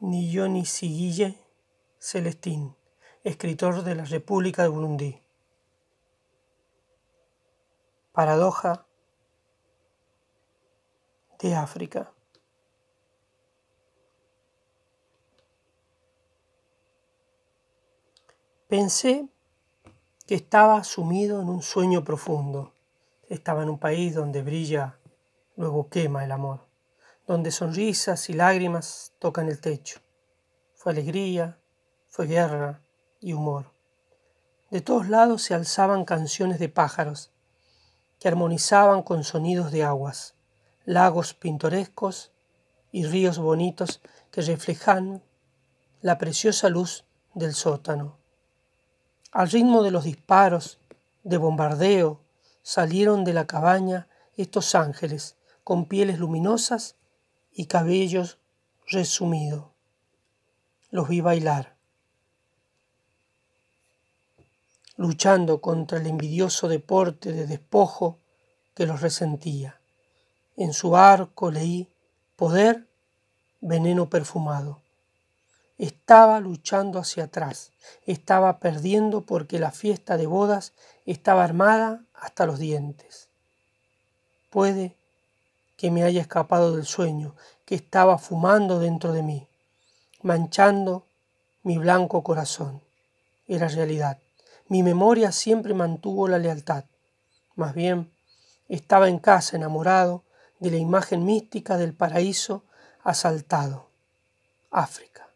ni ni Siguille Celestín, escritor de la República de Burundi. Paradoja de África. Pensé que estaba sumido en un sueño profundo. Estaba en un país donde brilla, luego quema el amor donde sonrisas y lágrimas tocan el techo. Fue alegría, fue guerra y humor. De todos lados se alzaban canciones de pájaros, que armonizaban con sonidos de aguas, lagos pintorescos y ríos bonitos que reflejan la preciosa luz del sótano. Al ritmo de los disparos, de bombardeo, salieron de la cabaña estos ángeles con pieles luminosas y cabellos resumido. Los vi bailar, luchando contra el envidioso deporte de despojo que los resentía. En su arco leí poder, veneno perfumado. Estaba luchando hacia atrás, estaba perdiendo porque la fiesta de bodas estaba armada hasta los dientes. Puede que me haya escapado del sueño que estaba fumando dentro de mí, manchando mi blanco corazón. Era realidad. Mi memoria siempre mantuvo la lealtad. Más bien, estaba en casa enamorado de la imagen mística del paraíso asaltado, África.